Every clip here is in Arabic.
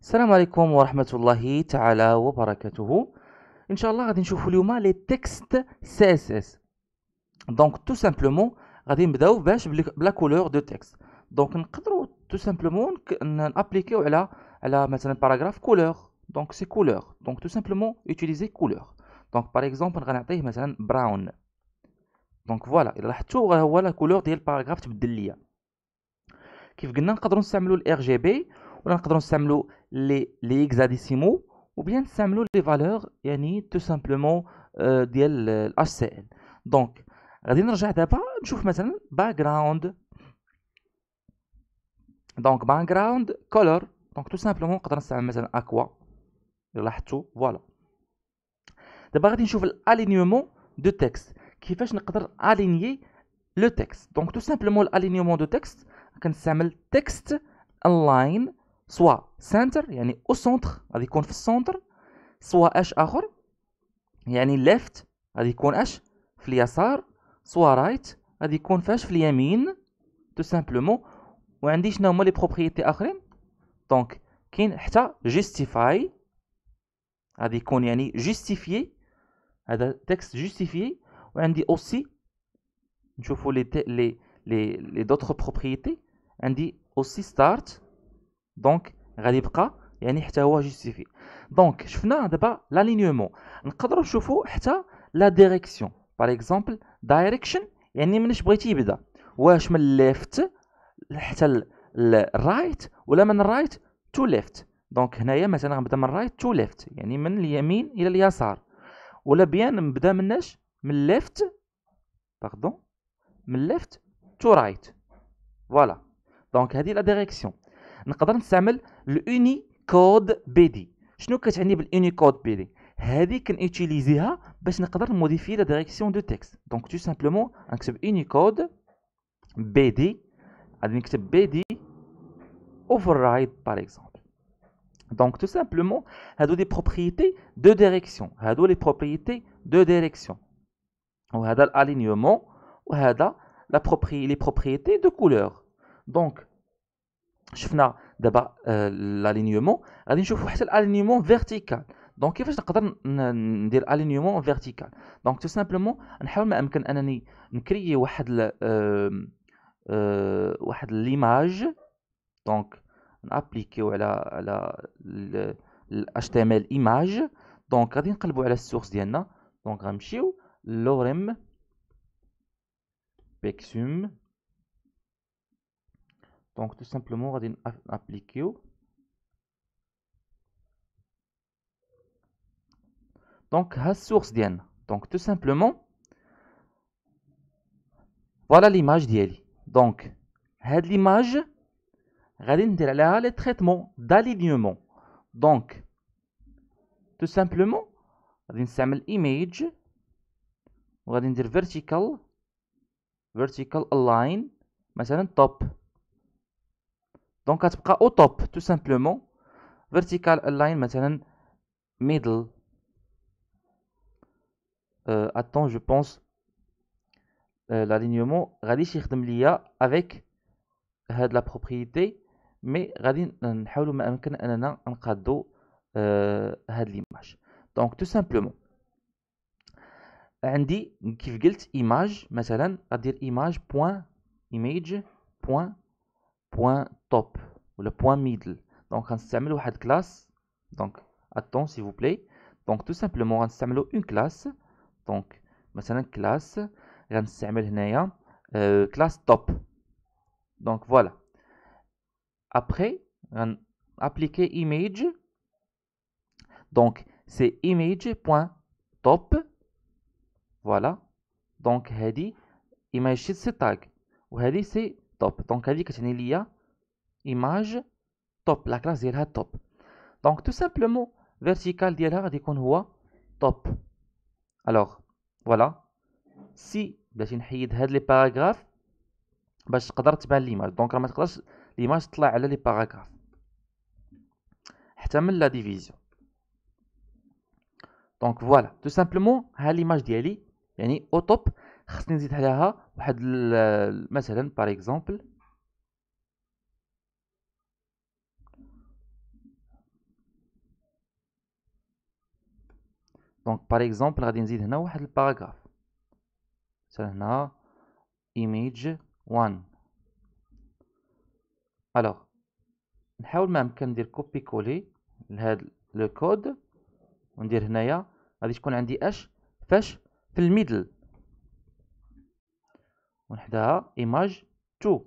السلام عليكم ورحمة الله تعالى وبركاته ان شاء الله غادي نشوفو اليوم لي تكست سي اس اس دونك تو سامبلومون غادي نبداو باش بلا كولور دو تكست دونك نقدرو تو سامبلومون نابليكيو على على مثلا باراغراف كولور دونك سي كولور دونك تو سامبلومون يوتيليزي كولور دونك باغ اكزومبل غنعطيه مثلا براون دونك فوالا الا لاحظتو هو لا كولور ديال باراغراف تبدل ليا كيف قلنا نقدروا نستعملوا الار جي بي on peut donc sembler les les hexadécimaux ou bien sembler les valeurs y'a ni tout simplement euh, de l'HTML euh, donc garder ne regardez pas je vous le background donc background color donc tout simplement on que dans sembler aqua là tout voilà d'abord je vous montre l'alignement de texte qui fait que je ne peux pas aligner le texte donc tout simplement l'alignement de texte quand on semble texte en ligne سوا سنتر يعني او سونتر غادي يكون في السونتر سوا اش اخر يعني ليفت غادي يكون اش في اليسار سوا رايت غادي يكون فاش في اليمين تو سامبلومون وعندي شنو هما لي بروبريتي اخرين دونك كاين حتى جيستيفاي غادي يكون يعني جيستيفيي هذا تكست جيستيفيي وعندي اوسي نشوفوا لي لي لي لي دوطخ بروبريتي عندي اوسي ستارت دونك غادي يبقى يعني حتى هو جوستيفي دونك شفنا دابا لالينيومون نقدروا نشوفوا حتى لا ديريكسيون باغ اكزومبل دايركشن يعني منش بغيتي يبدا واش من ليفت حتى الرايت ولا من الرايت تو ليفت دونك هنايا مثلا غنبدا من الرايت تو ليفت يعني من اليمين الى اليسار ولا بيان نبدا مناش من ليفت باردون من ليفت تو رايت فوالا دونك هذه لا ديريكسيون Nous allons utiliser l'unicode BD. Nous allons utiliser l'unicode BD. C'est ce que nous allons utiliser pour modifier la direction du texte. Donc, tout simplement, un unicode BD on un unicode BD override, par exemple. Donc, tout simplement, nous avons des propriétés de direction. Nous avons des propriétés de direction. Et avons l'alignement et nous avons les propriétés de couleur. Donc, شفنا دابا الالينيومون آه، غادي نشوفوا حتى الالينيومون فيرتيكال دونك كيفاش نقدر ندير الينيومون فيرتيكال دونك تو سامبلومون نحاول ما امكن انني نكريي واحد ل آه، آه، واحد ليماج دونك نابليكيو على على ال ال ايماج دونك غادي نقلبوا على السورس ديالنا دونك غنمشيو لوريم بيكسوم Donc tout simplement, on va Donc, la source Donc tout simplement, voilà l'image Donc, Donc, l'image, on va le traitement d'alignement. Donc, tout simplement, on va image. On va dire vertical. Vertical align. top. Donc, elle au top, tout simplement. Vertical align, middle. Euh, attends, je pense euh, l'alignement, غادي يخدم avec euh, la propriété, mais غادي نحاولوا ما امكن اننا نقادو l'image. Donc, tout simplement. عندي give قلت image مثلا غدير image point image point top le point middle donc utiliser une classe donc attends s'il vous plaît donc tout simplement utiliser une classe donc une classe غنستعمل هنايا euh, classe top donc voilà après appliquer image donc c'est image.top voilà donc هذه image c'est tag وهذه c'est توب دونك هذيك تعني ليا ايماج توب لا كلاس ديالها توب دونك تو سامبلومون فيرتيكال ديالها غادي يكون هو توب الوغ فوالا سي باش نحيد هاد لي باراغراف باش تقدر تبان ليماج دونك راه ما تقدرش ليماج تطلع على لي باراغراف حتى من لا ديفيزيون دونك فوالا تو سامبلومون ها ليماج ديالي يعني او توب خصني نزيد عليها واحد مثلا باغ اكزومبل دونك باغ اكزومبل غادي نزيد هنا واحد الباراغراف مثلا هنا ايميج 1 الوغ نحاول ما امكن ندير كوبي كولي لهاد لو كود وندير هنايا غادي تكون عندي اش فاش في الميدل ونحدها ايماج 2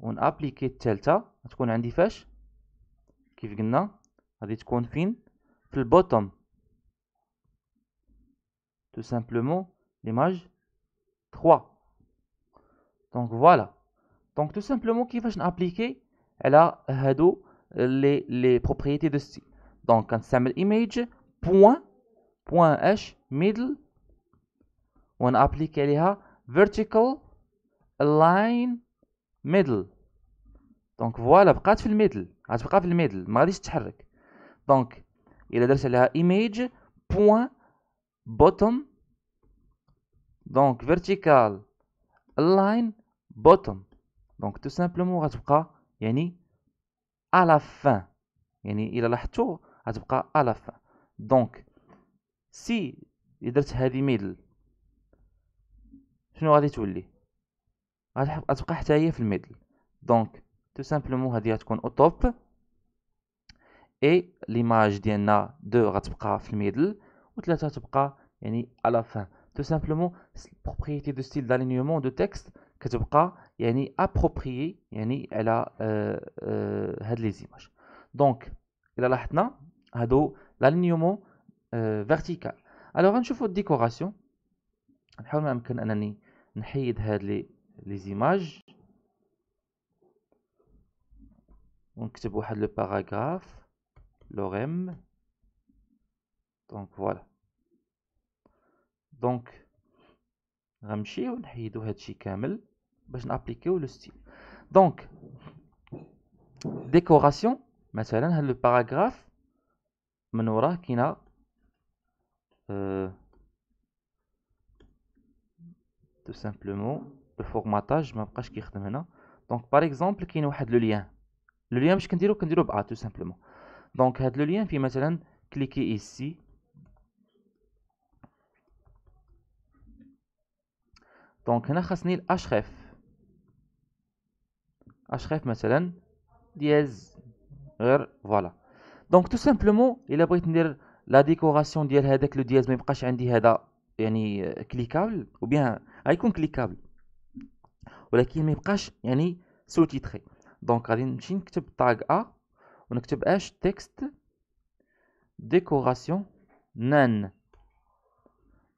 ونابليكي الثالثه تكون عندي فاش كيف قلنا غادي تكون فين في البوتوم تو سامبلومون ليماج 3 دونك فوالا دونك تو سامبلومون كيفاش نابليكي على هادو لي لي بروبريتي دو ستيل دونك كنستعمل ايماج بوين بوين اش ميدل ونابليكي عليها vertical align middle دونك فوالا بقات في الميدل غتبقى في الميدل ما غاديش تتحرك دونك الا درت عليها image point bottom دونك vertical align bottom دونك تو سامبلومون غتبقى يعني على فان يعني الا لاحظتو غتبقى على فان دونك سي درت هذه ميدل شنو غادي تولي غتبقى حتى هي في الميدل دونك تو سامبلومون هادي غتكون او توب اي ليماج ديالنا دو غتبقى في الميدل و تلاتة تبقى يعني على فان تو سامبلومون بروبريتي دو ستيل دالينيومون دو تكست كتبقى يعني ابروبريي يعني على آه آه هاد لي زيماج دونك الى لاحظنا هادو لالينيومون فيرتيكال الوغ غنشوفو الديكوراسيون نحاول ما امكن انني نحيد هاد لي لي زيماج ونكتب واحد لو باراغراف لوغيم دونك فوالا دونك غنمشيو نحيدو هادشي كامل باش نابليكيو لو ستيل دونك ديكوراسيون مثلا هاد لو باراغراف من وراه كاينه أه تو سامبلومون لو formatage ما بقاش كيخدم هنا دونك باغ اكزومبل كاين واحد لو ليان لو ليان باش كنديرو كنديرو ب ا تو سامبلومون دونك هاد لو ليان فيه مثلا كليكي ايسي دونك هنا خاصني الاش خيف مثلا دياز غير فوالا دونك تو سامبلومون الا بغيت ندير لا ديكوراسيون ديال هذاك لو دياز ما يبقاش عندي هذا يعني كليكابل او بيان غيكون كليكابل ولكن ما يبقاش يعني سو تيتري دونك غادي نمشي نكتب تاغ ا ونكتب اش تكست ديكوراسيون نان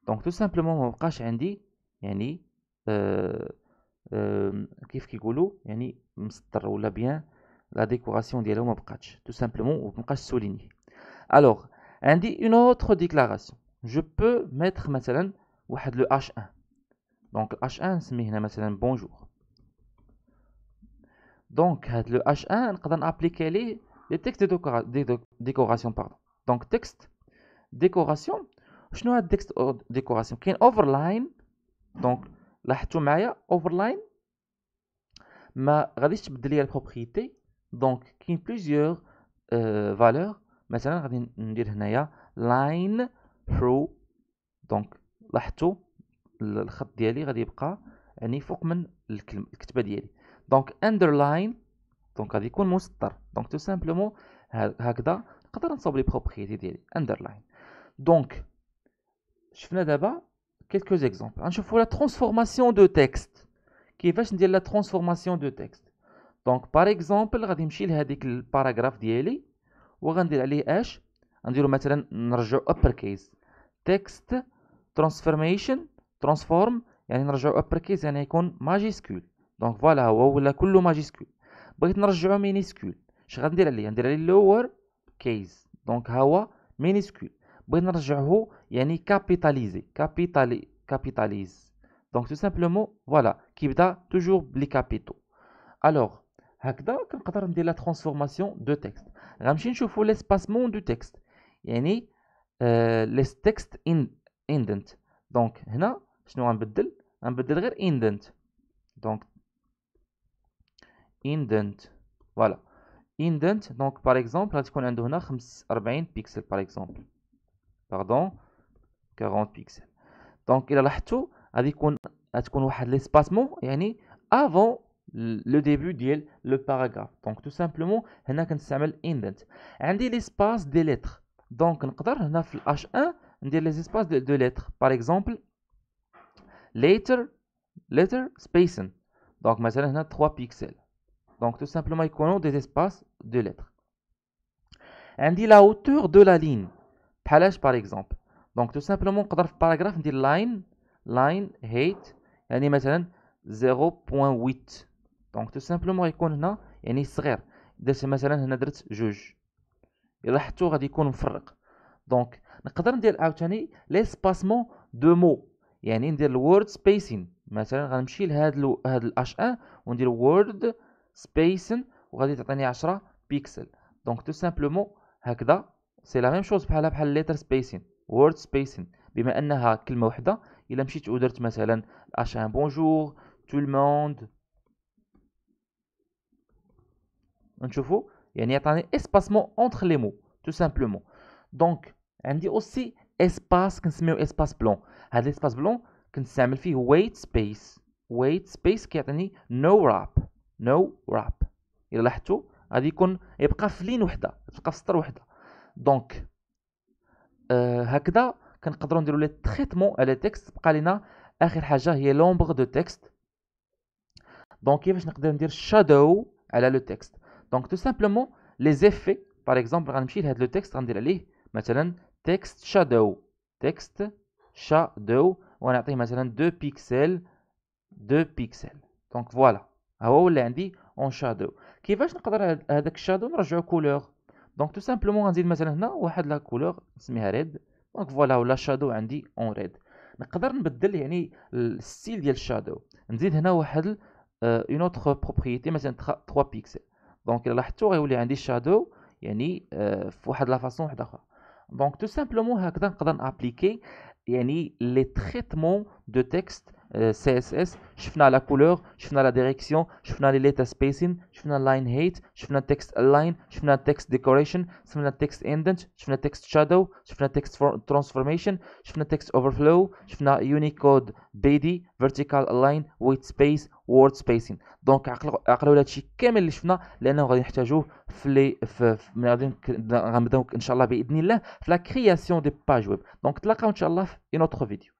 دونك تو سامبلومون ما بقاش عندي يعني أه أه كيف كيقولوا يعني مسطر ولا بيان لا ديكوراسيون ديالو ما بقاتش تو سامبلومون وما بقاش سوليني الوغ عندي اون اوتر ديكلاراسيون je peux mettre مثلا واحد le h1 donc h1 c'est هنا مثلا bonjour donc le h1 on va appliquer les textes de pardon donc texte décoration شنو هاد تيكست ديكوراسيون كاين overline donc لاحظتوا معايا overline ما غاديش تبدل ليا propriétés, donc كاين plusieurs euh, valeurs مثلا غادي ندير هنايا line through دونك لاحظتوا الخط ديالي غادي يبقى يعني فوق من الكتبه ديالي دونك اندرلاين دونك غادي يكون مسطر دونك تو سامبلومون هكذا نقدر نصاوب لي بروبريتي ديالي اندرلاين دونك شفنا دابا كيلكو زيكزامبل غنشوفوا لا ترانسفورماسيون دو تيكست كيفاش ندير لا ترانسفورماسيون دو تيكست دونك باغ اكزومبل غادي نمشي لهاديك الباراغراف ديالي وغندير عليه اش غنديرو مثلا نرجعو ابر كيس Text, transformation, transform, et on a un upper case, a une icône majuscule. Donc voilà, on a un plus majuscule. On a un minuscule. Je vais vous dire, on a un lower case. Donc, on a un minuscule. On a un capitalisé. Donc, tout simplement, voilà, qui est toujours le capital. Alors, on a qu'on peu de la transformation de texte. On a un peu de l'espacement du texte. On texte. Euh, les textes indent donc maintenant je suis un peu indent. donc indent voilà indent donc par exemple à ce qu'on a pixels par exemple pardon 40 pixels donc il a tout à ce qu'on a l'espace mot et année avant le début du paragraphe donc tout simplement maintenant qu'on s'appelle indent et dit l'espace des lettres donc, on peut هنا H1 ندير les espaces de, lettres. Par exemple, letter, letter, spacing. Donc, مثلا هنا 3 pixels. Donc, tout simplement, il connaît des espaces de lettres. On dit la hauteur de la ligne. par exemple. Donc, tout simplement, on peut paragraphe, line, line, height. On مثلا 0.8. Donc, tout simplement, il connaît, il y a une صغير. مثلا هنا درت جوج الا حطو غادي يكون مفرق دونك نقدر ندير عاوتاني ليسباسمون دو مو يعني ندير الورد سبيسين مثلا غنمشي لهاد هاد الاش ان وندير وورد سبيسين وغادي تعطيني 10 بيكسل دونك تو سامبلومون هكذا سي لا ميم شوز بحالها بحال ليتر سبيسين وورد سبيسين بما انها كلمه وحده الا مشيت ودرت مثلا اش ان بونجور تو الموند نشوفوا Il y a un espacement entre les mots, tout simplement. Donc, elle dit aussi espace, qu'on se espace blanc. À l'espace blanc, qu'on se wait space. Wait space qui un no wrap. No wrap. Il a tout. Il y a un espace blanc. Il a un Donc, هكذا le traitement لي est على تيكست بقى لنا اخر est l'ombre de texte donc je vais dire shadow elle est le texte. Donc tout simplement les effets, par exemple, on va le texte, on va mettre text shadow, text shadow, on va mettre 2 pixels, 2 pixels. Donc voilà, ah, oh, on va en shadow. Qui va être avec shadow, on va couleur. Donc tout simplement, on va dire maintenant, on va la couleur, c'est red. Donc voilà, la shadow, on va en red. نقدر نبدل يعني shadow, ديال va نزيد هنا واحد اون اوتر بروبريتي مثلا 3 pixels. دونك الا لاحظتوا غيولي عندي شادو يعني في واحد لا فاصون واحده اخرى دونك تو سامبلومون هكذا نقدر نابليكي يعني لي تريتمون دو تكست سي اس اس شفنا لا كولور شفنا لا ديريكسيون شفنا لي ليتا سبيسين شفنا لاين هيت شفنا تكست الاين شفنا تكست ديكوريشن شفنا تكست اندنت شفنا تكست شادو شفنا تكست ترانسفورميشن شفنا تكست اوفرفلو شفنا يونيكود بيدي فيرتيكال الاين ويت سبيس وورد سبيسين دونك عقلوا عقلوا على هادشي كامل اللي شفنا لانه غادي نحتاجوه في لي غادي غنبداو ان شاء الله باذن الله في لا كرياسيون دي باج ويب دونك تلاقاو ان شاء الله في اون اوتر فيديو